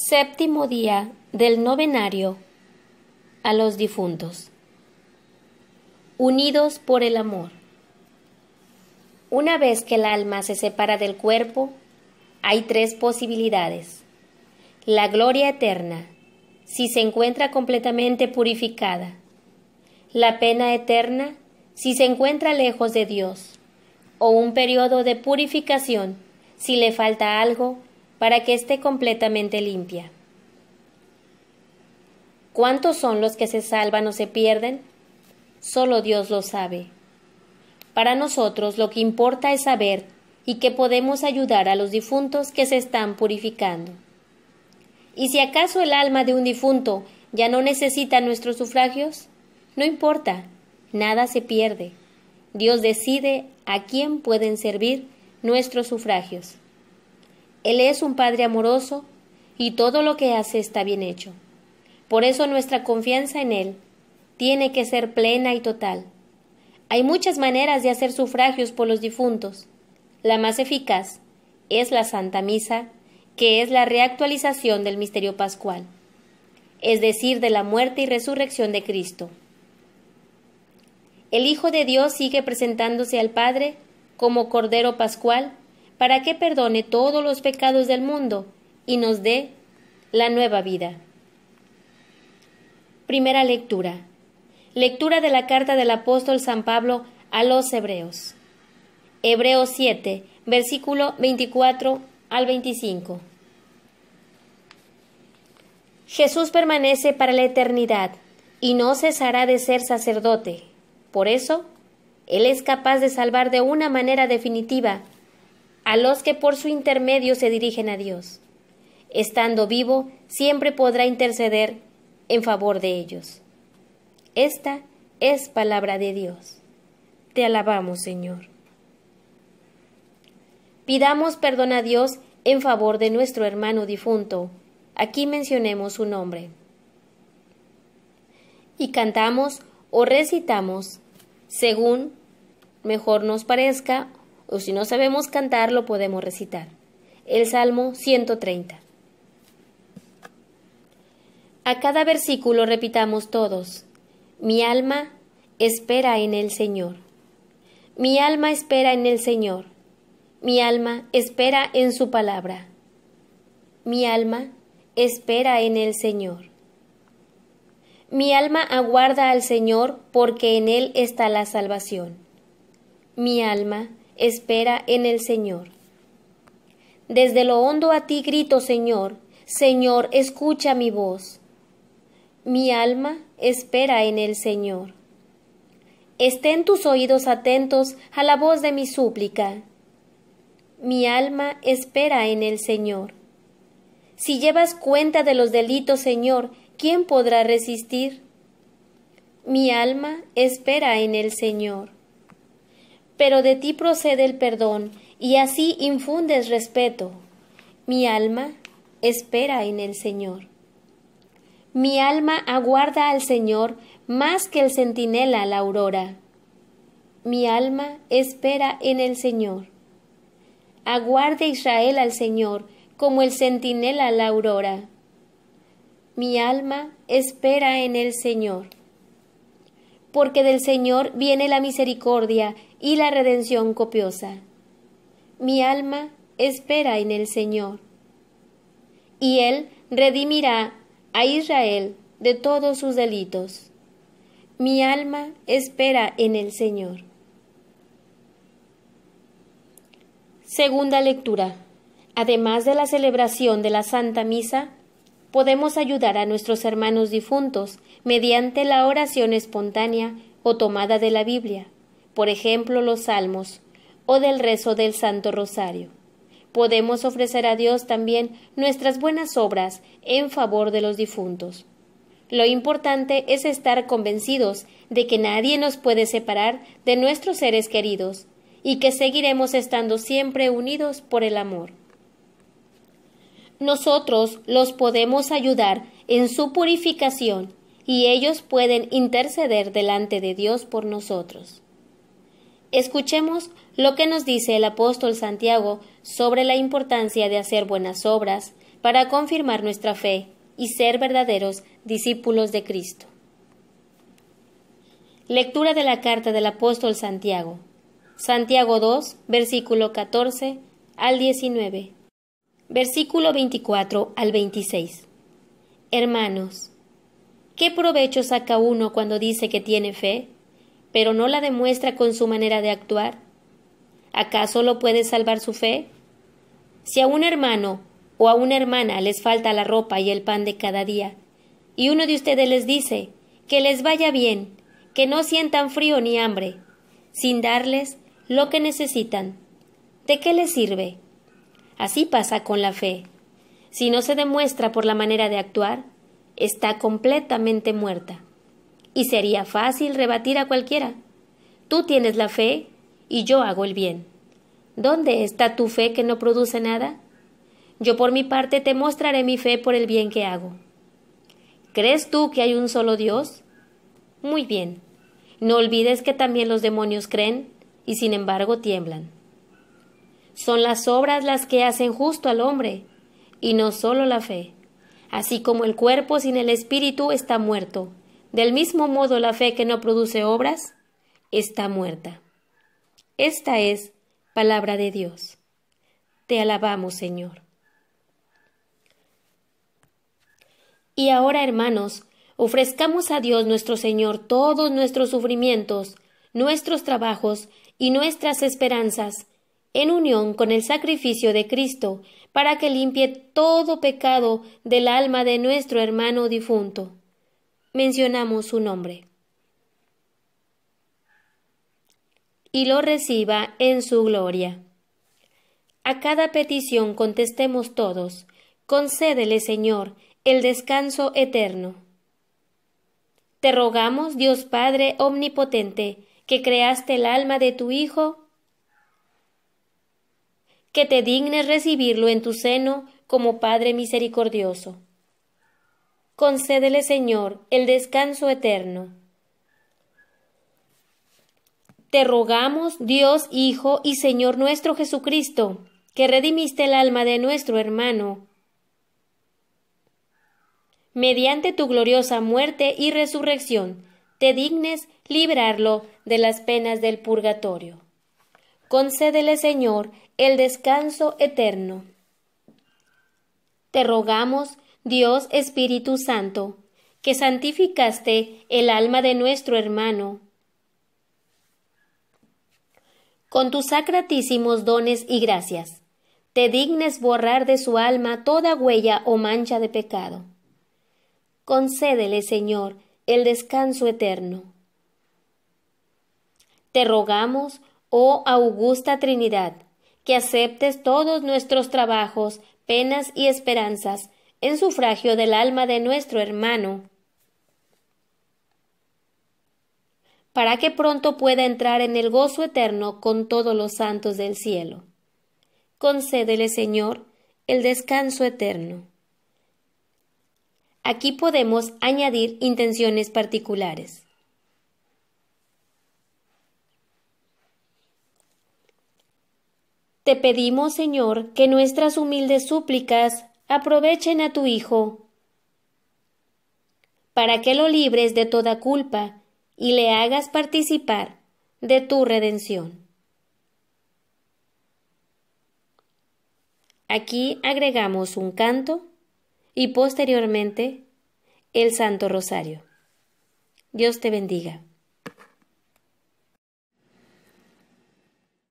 Séptimo día del novenario a los difuntos. Unidos por el amor. Una vez que el alma se separa del cuerpo, hay tres posibilidades. La gloria eterna, si se encuentra completamente purificada. La pena eterna, si se encuentra lejos de Dios. O un periodo de purificación, si le falta algo para que esté completamente limpia. ¿Cuántos son los que se salvan o se pierden? Solo Dios lo sabe. Para nosotros lo que importa es saber y que podemos ayudar a los difuntos que se están purificando. Y si acaso el alma de un difunto ya no necesita nuestros sufragios, no importa, nada se pierde. Dios decide a quién pueden servir nuestros sufragios. Él es un Padre amoroso y todo lo que hace está bien hecho. Por eso nuestra confianza en Él tiene que ser plena y total. Hay muchas maneras de hacer sufragios por los difuntos. La más eficaz es la Santa Misa, que es la reactualización del misterio pascual, es decir, de la muerte y resurrección de Cristo. El Hijo de Dios sigue presentándose al Padre como Cordero Pascual para que perdone todos los pecados del mundo y nos dé la nueva vida. Primera lectura. Lectura de la carta del apóstol San Pablo a los Hebreos. Hebreos 7, versículo 24 al 25. Jesús permanece para la eternidad y no cesará de ser sacerdote. Por eso, Él es capaz de salvar de una manera definitiva a los que por su intermedio se dirigen a Dios. Estando vivo, siempre podrá interceder en favor de ellos. Esta es palabra de Dios. Te alabamos, Señor. Pidamos perdón a Dios en favor de nuestro hermano difunto. Aquí mencionemos su nombre. Y cantamos o recitamos, según mejor nos parezca o si no sabemos cantar lo podemos recitar. El Salmo 130. A cada versículo repitamos todos, mi alma espera en el Señor. Mi alma espera en el Señor. Mi alma espera en su palabra. Mi alma espera en el Señor. Mi alma aguarda al Señor porque en Él está la salvación. Mi alma espera en el Señor. Desde lo hondo a ti grito, Señor, Señor, escucha mi voz. Mi alma espera en el Señor. Estén tus oídos atentos a la voz de mi súplica. Mi alma espera en el Señor. Si llevas cuenta de los delitos, Señor, ¿quién podrá resistir? Mi alma espera en el Señor pero de ti procede el perdón, y así infundes respeto. Mi alma espera en el Señor. Mi alma aguarda al Señor más que el centinela la aurora. Mi alma espera en el Señor. Aguarde Israel al Señor como el centinela la aurora. Mi alma espera en el Señor porque del Señor viene la misericordia y la redención copiosa. Mi alma espera en el Señor. Y Él redimirá a Israel de todos sus delitos. Mi alma espera en el Señor. Segunda lectura. Además de la celebración de la Santa Misa, podemos ayudar a nuestros hermanos difuntos mediante la oración espontánea o tomada de la Biblia, por ejemplo los salmos, o del rezo del Santo Rosario. Podemos ofrecer a Dios también nuestras buenas obras en favor de los difuntos. Lo importante es estar convencidos de que nadie nos puede separar de nuestros seres queridos y que seguiremos estando siempre unidos por el amor. Nosotros los podemos ayudar en su purificación y ellos pueden interceder delante de Dios por nosotros. Escuchemos lo que nos dice el apóstol Santiago sobre la importancia de hacer buenas obras para confirmar nuestra fe y ser verdaderos discípulos de Cristo. Lectura de la carta del apóstol Santiago. Santiago 2, versículo 14 al 19 versículo 24 al 26. Hermanos, ¿qué provecho saca uno cuando dice que tiene fe, pero no la demuestra con su manera de actuar? ¿Acaso lo puede salvar su fe? Si a un hermano o a una hermana les falta la ropa y el pan de cada día, y uno de ustedes les dice, que les vaya bien, que no sientan frío ni hambre, sin darles lo que necesitan, ¿de qué les sirve? Así pasa con la fe. Si no se demuestra por la manera de actuar, está completamente muerta. Y sería fácil rebatir a cualquiera. Tú tienes la fe y yo hago el bien. ¿Dónde está tu fe que no produce nada? Yo por mi parte te mostraré mi fe por el bien que hago. ¿Crees tú que hay un solo Dios? Muy bien. No olvides que también los demonios creen y sin embargo tiemblan. Son las obras las que hacen justo al hombre, y no solo la fe. Así como el cuerpo sin el espíritu está muerto, del mismo modo la fe que no produce obras está muerta. Esta es palabra de Dios. Te alabamos, Señor. Y ahora, hermanos, ofrezcamos a Dios nuestro Señor todos nuestros sufrimientos, nuestros trabajos y nuestras esperanzas, en unión con el sacrificio de Cristo, para que limpie todo pecado del alma de nuestro hermano difunto. Mencionamos su nombre. Y lo reciba en su gloria. A cada petición contestemos todos. Concédele, Señor, el descanso eterno. Te rogamos, Dios Padre Omnipotente, que creaste el alma de tu Hijo que te dignes recibirlo en tu seno como Padre misericordioso. Concédele, Señor, el descanso eterno. Te rogamos, Dios, Hijo y Señor nuestro Jesucristo, que redimiste el alma de nuestro hermano, mediante tu gloriosa muerte y resurrección, te dignes librarlo de las penas del purgatorio. Concédele, Señor, el descanso eterno. Te rogamos, Dios Espíritu Santo, que santificaste el alma de nuestro hermano. Con tus sacratísimos dones y gracias, te dignes borrar de su alma toda huella o mancha de pecado. Concédele, Señor, el descanso eterno. Te rogamos, oh augusta Trinidad, que aceptes todos nuestros trabajos, penas y esperanzas, en sufragio del alma de nuestro hermano, para que pronto pueda entrar en el gozo eterno con todos los santos del cielo. Concédele, Señor, el descanso eterno. Aquí podemos añadir intenciones particulares. Te pedimos, Señor, que nuestras humildes súplicas aprovechen a tu Hijo, para que lo libres de toda culpa y le hagas participar de tu redención. Aquí agregamos un canto y posteriormente el Santo Rosario. Dios te bendiga.